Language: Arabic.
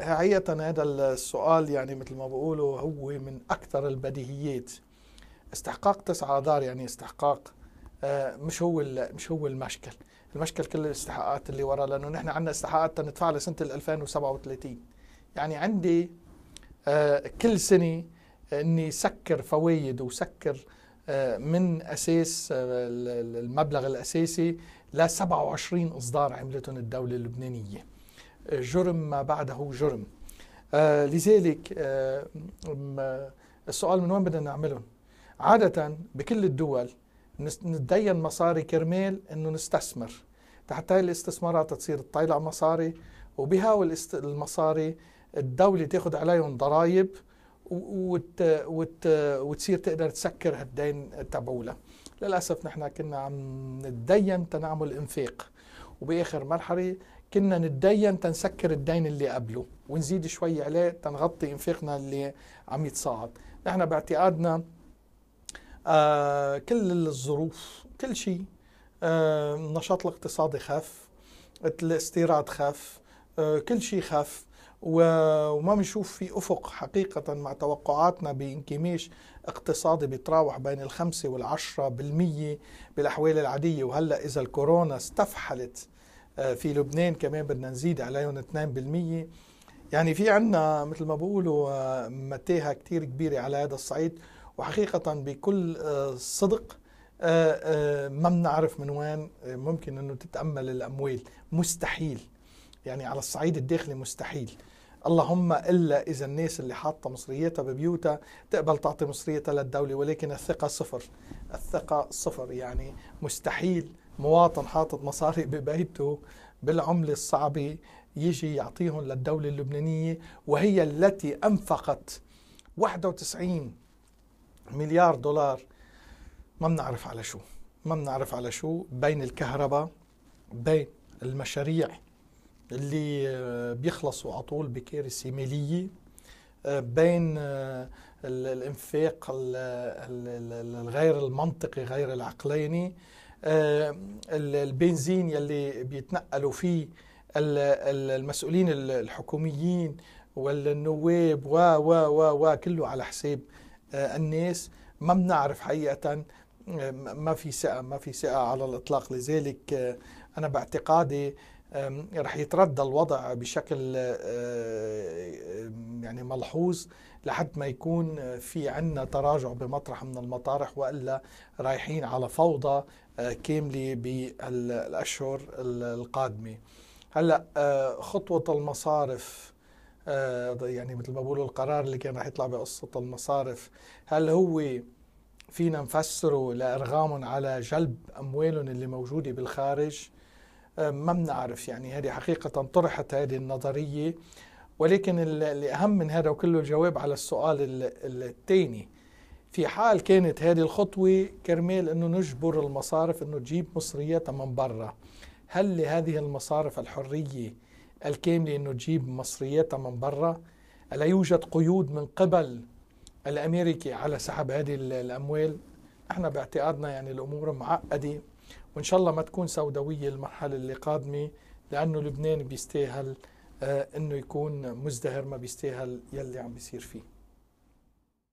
حقيقة آه، هذا السؤال يعني مثل ما بقولوا هو من أكثر البديهيات استحقاق تسعة آذار يعني استحقاق آه، مش هو مش هو المشكل المشكل كل الاستحقاقات اللي وراء لأنه نحن عندنا استحقاقات تندفع لسنة 2037 يعني عندي آه، كل سنة أني سكر فوائد وسكر من أساس المبلغ الأساسي ل 27 إصدار عملتهم الدولة اللبنانية جرم ما بعده جرم آه لذلك آه السؤال من وين بدنا نعملهم عادة بكل الدول نتدين مصاري كرمال انه نستثمر تحت هاي الاستثمارات تصير تطلع مصاري وبهاول المصاري الدولة تاخذ عليهم ضرائب وت... وت... وتصير تقدر تسكر هالدين تبعولها للأسف نحن كنا عم نتدين تنعمل انفاق وبآخر مرحلة كنا نتدين تنسكر الدين اللي قبله ونزيد شوي عليه تنغطي انفاقنا اللي عم يتصاعد نحن باعتقادنا آه كل الظروف كل شيء آه النشاط الاقتصادي خف الاستيراد خف آه كل شيء خف وما بنشوف في افق حقيقه مع توقعاتنا بانكماش اقتصادي بيتراوح بين الخمسة والعشرة بالمية بالاحوال العاديه وهلا اذا الكورونا استفحلت آه، في لبنان كمان بدنا نزيد عليهم 2% يعني في عنا مثل ما بقولوا آه، متاهة كتير كبيرة على هذا الصعيد وحقيقة بكل آه، صدق ما بنعرف من وين ممكن انه تتامل الاموال مستحيل يعني على الصعيد الداخلي مستحيل اللهم الا اذا الناس اللي حاطه مصرياتها ببيوتها تقبل تعطي مصرياتها للدوله ولكن الثقه صفر الثقه صفر يعني مستحيل مواطن حاطط مصاري ببيته بالعملة الصعبة يجي يعطيهم للدولة اللبنانية وهي التي أنفقت 91 مليار دولار ما بنعرف على شو ما بنعرف على شو بين الكهرباء بين المشاريع اللي آه، بيخلصوا على طول بكارثه ماليه آه، بين آه، الانفاق الغير المنطقي غير العقلاني آه، البنزين يلي بيتنقلوا فيه المسؤولين الحكوميين والنواب و و و و كله على حساب آه، الناس ما بنعرف حقيقة آه، ما في ثقة ما في ثقة على الإطلاق لذلك أنا باعتقادي رح يتردى الوضع بشكل آه، آه، يعني ملحوظ لحد ما يكون في عنا تراجع بمطرح من المطارح والا رايحين على فوضى آه، كامله بالاشهر القادمه. هلا خطوه المصارف يعني مثل ما بقولوا القرار اللي كان رح يطلع بقصه المصارف هل هو فينا نفسره لارغامهم على جلب اموالهم اللي موجوده بالخارج آه، ما بنعرف يعني هذه حقيقة طرحت هذه النظرية ولكن الأهم من هذا وكله الجواب على السؤال الثاني في حال كانت هذه الخطوة كرمال أنه نجبر المصارف أنه تجيب مصرياتها من برا هل لهذه المصارف الحرية الكاملة أنه تجيب مصرياتها من برا ألا يوجد قيود من قبل الأمريكي على سحب هذه الأموال نحن باعتقادنا يعني الأمور معقدة وإن شاء الله ما تكون سوداوية المرحلة اللي قادمة لأنه لبنان بيستاهل آه، إنه يكون مزدهر ما بيستاهل يلي عم بيصير فيه